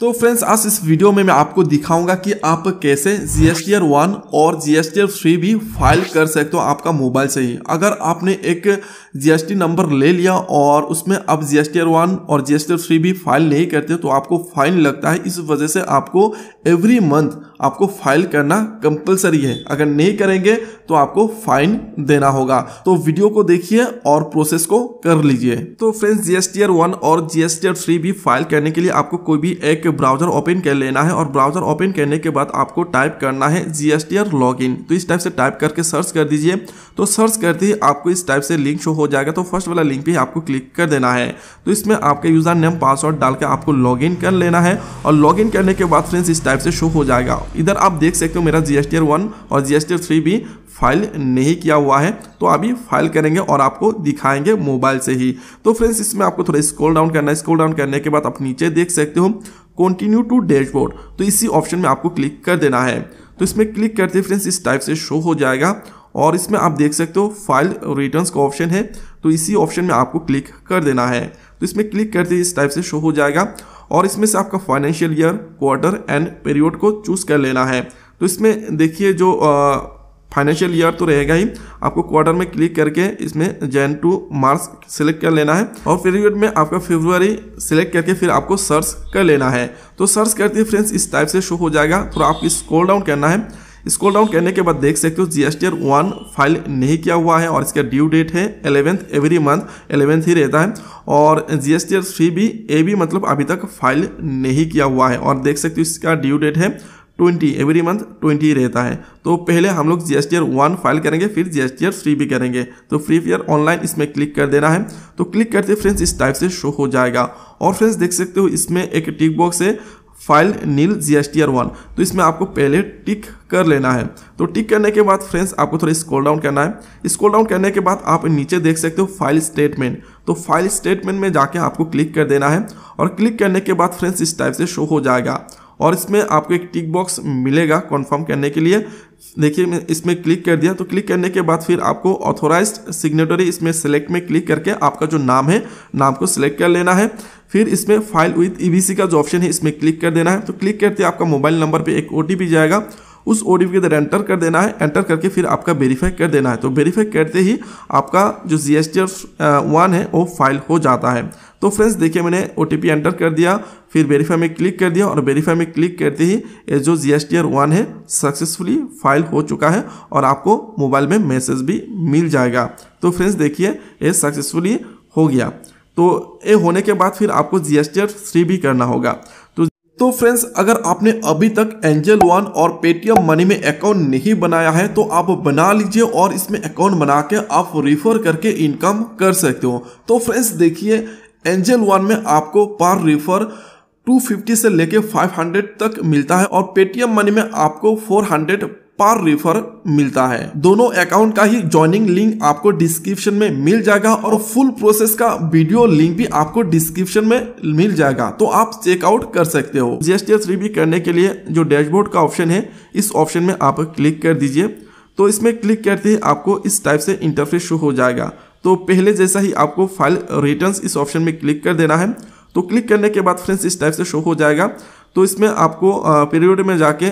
तो फ्रेंड्स आज इस वीडियो में मैं आपको दिखाऊंगा कि आप कैसे G S T R one और G S T R three भी फाइल कर सकते हो आपका मोबाइल से ही अगर आपने एक जीएसटी नंबर ले लिया और उसमें अब जी एस और जी एस थ्री भी फाइल नहीं करते तो आपको फाइन लगता है इस वजह से आपको एवरी मंथ आपको फाइल करना कंपलसरी है अगर नहीं करेंगे तो आपको फाइन देना होगा तो वीडियो को देखिए और प्रोसेस को कर लीजिए तो फ्रेंड्स जी वन और जी एस थ्री भी फाइल करने के लिए आपको कोई भी एक ब्राउजर ओपन कर लेना है और ब्राउजर ओपन करने के बाद आपको टाइप करना है जी एस लॉगिन तो इस टाइप से टाइप करके सर्च कर दीजिए तो सर्च करते ही आपको इस टाइप से लिंक शो हो जाएगा तो फर्स्ट वाला लिंक पे आपको क्लिक कर देना है तो इसमें आपके यूज़र नेम पासवर्ड डाल के आपको लॉगिन कर लेना है और लॉगिन करने के बाद फ्रेंड्स इस टाइप से शो हो जाएगा इधर आप देख सकते हो मेरा जी एस और जी एस भी फाइल नहीं किया हुआ है तो अभी फाइल करेंगे और आपको दिखाएंगे मोबाइल से ही तो फ्रेंड्स इसमें आपको थोड़ा स्क्रॉल डाउन करना है स्क्रॉल डाउन करने के बाद आप नीचे देख सकते हो कंटिन्यू टू डैशबोर्ड तो इसी ऑप्शन में आपको क्लिक कर देना है तो इसमें क्लिक करते फ्रेंड्स इस टाइप से शो हो जाएगा और इसमें आप देख सकते हो फाइल रिटर्न का ऑप्शन है तो इसी ऑप्शन में आपको क्लिक कर देना है तो इसमें क्लिक करते ही इस टाइप से शो हो जाएगा और इसमें से आपका financial year quarter end period को चूज़ कर लेना है तो इसमें देखिए जो फाइनेंशियल ईयर तो रहेगा ही आपको क्वार्टर में क्लिक करके इसमें जैन टू मार्च सेलेक्ट कर लेना है और पीरियड में आपका फेब्रुवरी सेलेक्ट करके फिर आपको सर्च कर लेना है तो सर्च करते फ्रेंड्स इस टाइप से शो हो जाएगा थोड़ा आपको स्कोल डाउन करना है स्कोल डाउन करने के बाद देख सकते हो जी एस वन फाइल नहीं किया हुआ है और इसका ड्यू डेट है एलेवेंथ एवरी मंथ एलेवेंथ ही रहता है और जी एस थ्री भी ए भी मतलब अभी तक फाइल नहीं किया हुआ है और देख सकते हो इसका ड्यू डेट है ट्वेंटी एवरी मंथ ट्वेंटी रहता है तो पहले हम लोग जी एस वन फाइल करेंगे फिर जी एस थ्री भी करेंगे तो फ्री फेयर ऑनलाइन इसमें क्लिक कर देना है तो क्लिक करते फ्रेंड्स इस टाइप से शो हो जाएगा और फ्रेंड्स देख सकते हो इसमें एक टिक बॉक्स है file nil G S T R one तो इसमें आपको पहले टिक कर लेना है तो टिक करने के बाद फ्रेंड्स आपको थोड़ा स्क्रॉल डाउन करना है स्क्रॉल डाउन करने के बाद आप नीचे देख सकते हो फाइल स्टेटमेंट तो फाइल स्टेटमेंट में जाके आपको क्लिक कर देना है और क्लिक करने के बाद फ्रेंड्स इस टाइप से शो हो जाएगा और इसमें आपको एक टिक बॉक्स मिलेगा कन्फर्म करने के लिए देखिए मैं इसमें क्लिक कर दिया तो क्लिक करने के बाद फिर आपको ऑथोराइज सिग्नेटरी इसमें सेलेक्ट में क्लिक करके आपका जो नाम है नाम को सिलेक्ट कर लेना है फिर इसमें फाइल विथ ई का जो ऑप्शन है इसमें क्लिक कर देना है तो क्लिक करते आपका मोबाइल नंबर पर एक ओ जाएगा उस ओ के अंदर एंटर कर देना है एंटर करके फिर आपका वेरीफाई कर देना है तो वेरीफाई करते ही आपका जो जी एस वन है वो फाइल हो जाता है तो फ्रेंड्स देखिए मैंने ओ एंटर कर दिया फिर वेरीफाई में क्लिक कर दिया और वेरीफाई में क्लिक करते ही ये जो जी एस वन है सक्सेसफुली फाइल हो चुका है और आपको मोबाइल में मैसेज भी मिल जाएगा तो फ्रेंड्स देखिए ये सक्सेसफुली हो गया तो ये होने के बाद फिर आपको जी एस भी करना होगा तो फ्रेंड्स अगर आपने अभी तक एंजल वन और पेटीएम मनी में अकाउंट नहीं बनाया है तो आप बना लीजिए और इसमें अकाउंट बना के आप रिफर करके इनकम कर सकते हो तो फ्रेंड्स देखिए एंजल वन में आपको पर रिफर 250 से लेके 500 तक मिलता है और पेटीएम मनी में आपको 400 पर रेफर मिलता है दोनों अकाउंट का ही ज्वाइनिंग लिंक आपको डिस्क्रिप्शन में मिल जाएगा और फुल प्रोसेस का वीडियो लिंक भी आपको डिस्क्रिप्शन में मिल जाएगा तो आप चेकआउट कर सकते हो जीएसटीएस रिव्यू करने के लिए जो डैशबोर्ड का ऑप्शन है इस ऑप्शन में आप क्लिक कर दीजिए तो इसमें क्लिक करते ही आपको इस टाइप से इंटरफेस शो हो जाएगा तो पहले जैसा ही आपको फाइल रिटर्न इस ऑप्शन में क्लिक कर देना है तो क्लिक करने के बाद फ्रेंड्स इस टाइप से शो हो जाएगा तो इसमें आपको पीरियड में जाके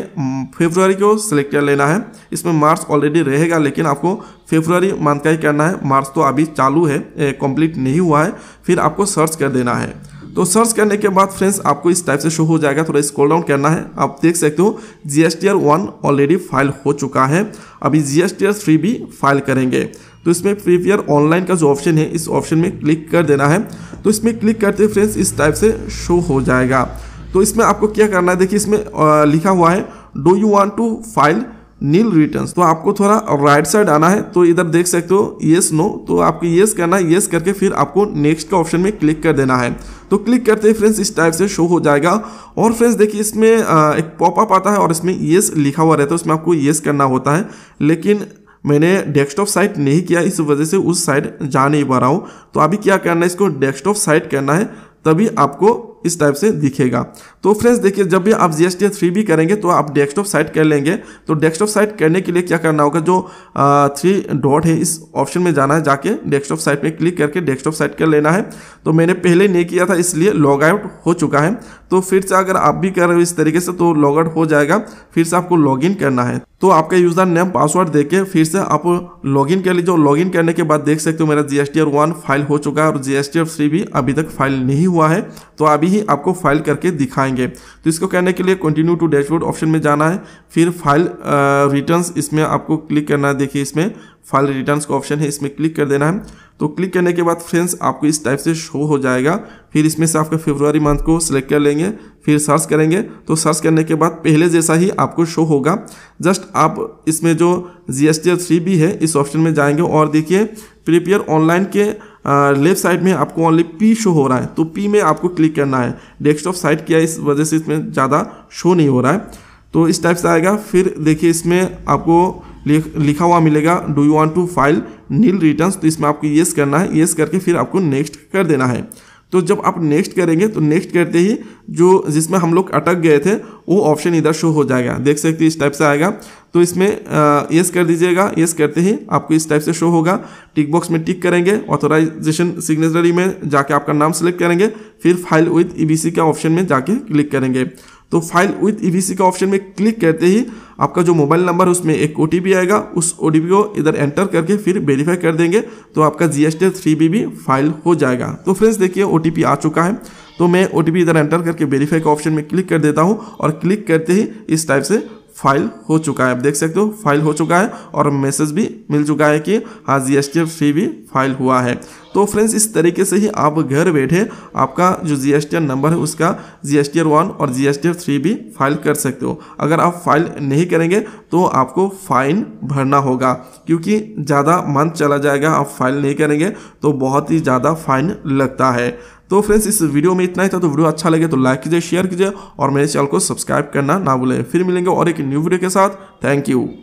फेब्रुवरी को सिलेक्ट कर लेना है इसमें मार्च ऑलरेडी रहेगा लेकिन आपको फेब्रुवरी मंथ का ही करना है मार्च तो अभी चालू है कंप्लीट नहीं हुआ है फिर आपको सर्च कर देना है तो सर्च करने के बाद फ्रेंड्स आपको इस टाइप से शो हो जाएगा थोड़ा स्क्रॉल डाउन करना है आप देख सकते हो G S T R one already file हो चुका है अभी G S T R three भी फाइल करेंगे तो इसमें प्रीवियर ऑनलाइन का जो ऑप्शन है इस ऑप्शन में क्लिक कर देना है तो इसमें क्लिक करते फ्रेंड्स इस टाइप से शो हो जाएगा तो इसमें आपको क्या करना है देखिए इसमें लिखा हुआ है do you want to file nil return तो आपको थोड़ा राइट साइड आना है तो इधर देख सकते हो येस नो तो आपको येस करना है येस करके फिर आपको नेक्स्ट का ऑप्शन में क्लिक कर देना है तो क्लिक करते ही फ्रेंड्स इस टाइप से शो हो जाएगा और फ्रेंड्स देखिए इसमें एक पॉपअप आता है और इसमें येस लिखा हुआ रहता है उसमें आपको येस करना होता है लेकिन मैंने डेस्कटॉप साइट नहीं किया इस वजह से उस साइड जा नहीं पा रहा हूँ तो अभी क्या करना है इसको डेस्कटॉप साइट करना है तभी आपको इस टाइप से दिखेगा तो फ्रेंड्स देखिए जब भी आप जी एस थ्री भी करेंगे तो आप डेस्कटॉप साइट कर लेंगे तो डेस्कटॉप साइट करने के लिए क्या करना होगा जो थ्री डॉट है इस ऑप्शन में जाना है जाके डेस्कटॉप साइट में क्लिक करके डेस्कटॉप साइट कर लेना है तो मैंने पहले नहीं किया था इसलिए लॉग आउट हो चुका है तो फिर से अगर आप भी कर रहे हो इस तरीके से तो लॉग आउट हो जाएगा फिर से आपको लॉगिन करना है तो आपका यूज़र नेम पासवर्ड देके फिर से आप लॉगिन कर लीजिए लॉगिन करने के बाद देख सकते हो मेरा G S T R one file हो चुका है और G S T R three भी अभी तक फाइल नहीं हुआ है तो अभी ही आपको फाइल करके दिखाएंगे तो इसको करने के लिए कंटिन्यू टू डैशबोर्ड ऑप्शन में जाना है फिर फाइल रिटर्न इसमें आपको क्लिक करना है देखिए इसमें फाइल रिटर्न का ऑप्शन है इसमें क्लिक कर देना है तो क्लिक करने के बाद फ्रेंड्स आपको इस टाइप से शो हो जाएगा फिर इसमें से आपका फेब्रुआरी मंथ को सिलेक्ट कर लेंगे फिर सर्च करेंगे तो सर्च करने के बाद पहले जैसा ही आपको शो होगा जस्ट आप इसमें जो जी एस थ्री भी है इस ऑप्शन में जाएंगे और देखिए प्रिपेयर ऑनलाइन के लेफ्ट साइड में आपको ओनली पी शो हो रहा है तो पी में आपको क्लिक करना है डेस्कटॉप साइट किया इस वजह से इसमें ज़्यादा शो नहीं हो रहा है तो इस टाइप से आएगा फिर देखिए इसमें आपको लिखा हुआ मिलेगा do you want to file nil return तो इसमें आपको येस करना है येस करके फिर आपको नेक्स्ट कर देना है तो जब आप नेक्स्ट करेंगे तो नेक्स्ट करते ही जो जिसमें हम लोग अटक गए थे वो ऑप्शन इधर शो हो जाएगा देख सकते हैं इस टाइप से आएगा तो इसमें यस कर दीजिएगा यस करते ही आपको इस टाइप से शो होगा टिक बॉक्स में टिक करेंगे ऑथोराइजेशन सिग्नेचरी में जाके आपका नाम सेलेक्ट करेंगे फिर फाइल विथ ई का ऑप्शन में जाके क्लिक करेंगे तो फाइल विथ ईवीसी का ऑप्शन में क्लिक करते ही आपका जो मोबाइल नंबर उसमें एक ओ आएगा उस ओ को इधर एंटर करके फिर वेरीफाई कर देंगे तो आपका जी एस फाइल हो जाएगा तो फ्रेंड्स देखिए ओ आ चुका है तो मैं ओ इधर एंटर करके वेरीफाई का ऑप्शन में क्लिक कर देता हूँ और क्लिक करते ही इस टाइप से फाइल हो चुका है आप देख सकते हो फाइल हो चुका है और मैसेज भी मिल चुका है कि हाँ जी एस फी भी फाइल हुआ है तो फ्रेंड्स इस तरीके से ही आप घर बैठे आपका जो जी एस नंबर है उसका जी एस वन और जी एस थ्री भी फाइल कर सकते हो अगर आप फाइल नहीं करेंगे तो आपको फाइन भरना होगा क्योंकि ज़्यादा मंथ चला जाएगा आप फाइल नहीं करेंगे तो बहुत ही ज़्यादा फाइन लगता है तो फ्रेंड्स इस वीडियो में इतना ही था तो वीडियो अच्छा लगे तो लाइक कीजिए शेयर कीजिए और मेरे चैनल को सब्सक्राइब करना ना भूलें फिर मिलेंगे और एक न्यू वीडियो के साथ थैंक यू